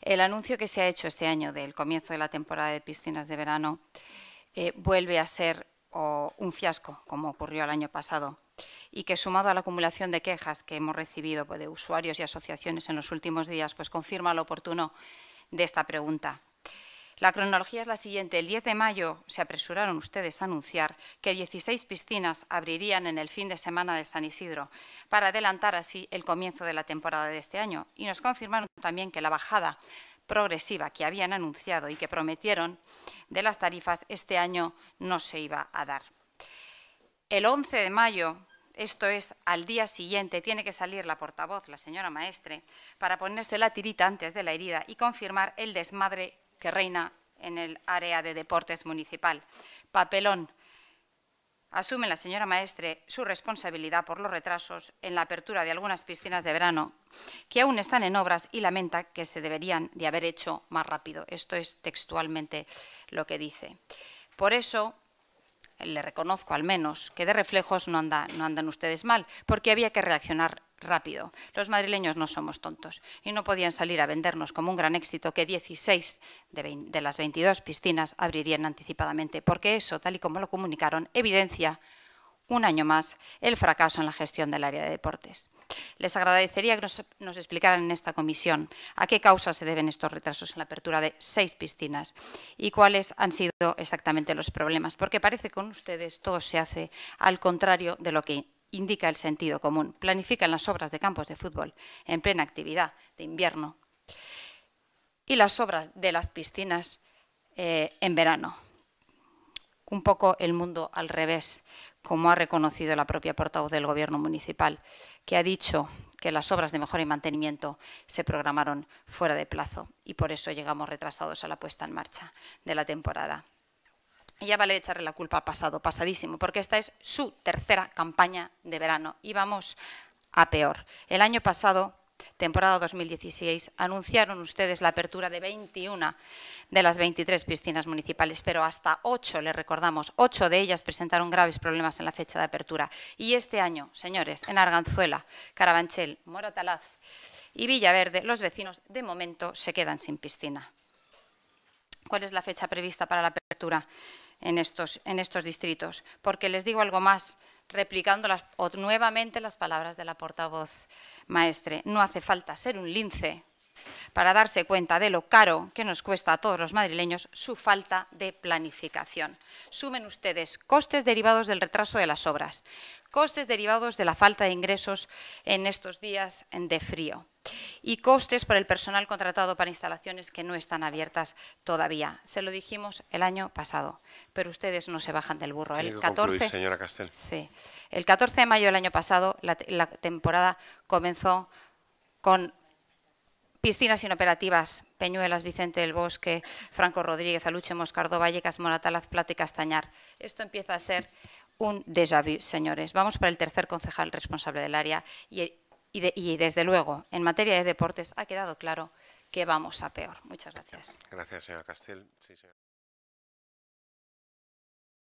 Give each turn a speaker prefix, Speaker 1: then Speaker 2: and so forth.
Speaker 1: El anuncio que se ha hecho este año del comienzo de la temporada de piscinas de verano eh, vuelve a ser un fiasco, como ocurrió el año pasado, y que sumado a la acumulación de quejas que hemos recibido pues, de usuarios y asociaciones en los últimos días, pues confirma lo oportuno de esta pregunta. La cronología es la siguiente. El 10 de mayo se apresuraron ustedes a anunciar que 16 piscinas abrirían en el fin de semana de San Isidro para adelantar así el comienzo de la temporada de este año. Y nos confirmaron también que la bajada progresiva que habían anunciado y que prometieron de las tarifas este año no se iba a dar. El 11 de mayo esto es, al día siguiente tiene que salir la portavoz, la señora maestre, para ponerse la tirita antes de la herida y confirmar el desmadre que reina en el área de deportes municipal. Papelón. Asume la señora maestre su responsabilidad por los retrasos en la apertura de algunas piscinas de verano que aún están en obras y lamenta que se deberían de haber hecho más rápido. Esto es textualmente lo que dice. Por eso, le reconozco al menos que de reflejos no, no andan ustedes mal, porque había que reaccionar rápido. Los madrileños no somos tontos y no podían salir a vendernos como un gran éxito que 16 de, las 22 piscinas abrirían anticipadamente, porque eso, tal y como lo comunicaron, evidencia un año más el fracaso en la gestión del área de deportes. Les agradecería que nos, explicaran en esta comisión a qué causa se deben estos retrasos en la apertura de seis piscinas y cuáles han sido exactamente los problemas, porque parece que con ustedes todo se hace al contrario de lo que indica el sentido común. Planifican las obras de campos de fútbol en plena actividad de invierno y las obras de las piscinas eh, en verano. Un poco el mundo al revés, como ha reconocido la propia portavoz del Gobierno municipal, que ha dicho que las obras de mejora y mantenimiento se programaron fuera de plazo y por eso llegamos retrasados a la puesta en marcha de la temporada ya vale echarle la culpa al pasado, pasadísimo, porque esta es su tercera campaña de verano y vamos a peor. El año pasado, temporada 2016, anunciaron ustedes la apertura de 21 de las 23 piscinas municipales, pero hasta 8, le recordamos, 8 de ellas presentaron graves problemas en la fecha de apertura. Y este año, señores, en Arganzuela, Carabanchel, Moratalaz y Villaverde, los vecinos de momento se quedan sin piscina. ¿Cuál es la fecha prevista para la apertura? en estos, en estos distritos. Porque les digo algo más, replicando las, nuevamente las palabras de la portavoz maestre. No hace falta ser un lince para darse cuenta de lo caro que nos cuesta a todos los madrileños su falta de planificación. Sumen ustedes costes derivados del retraso de las obras, costes derivados de la falta de ingresos en estos días de frío y costes por el personal contratado para instalaciones que no están abiertas todavía. Se lo dijimos el año pasado, pero ustedes no se bajan del burro. El 14, Sí, el 14 de mayo del año pasado la temporada comenzó con Piscinas inoperativas, Peñuelas, Vicente del Bosque, Franco Rodríguez, Aluche, Moscardo, Vallecas, Moratalaz, Plata y Castañar. Esto empieza a ser un déjà vu, señores. Vamos para el tercer concejal responsable del área y, desde luego, en materia de deportes, ha quedado claro que vamos a peor. Muchas gracias. Gracias, señora Castel.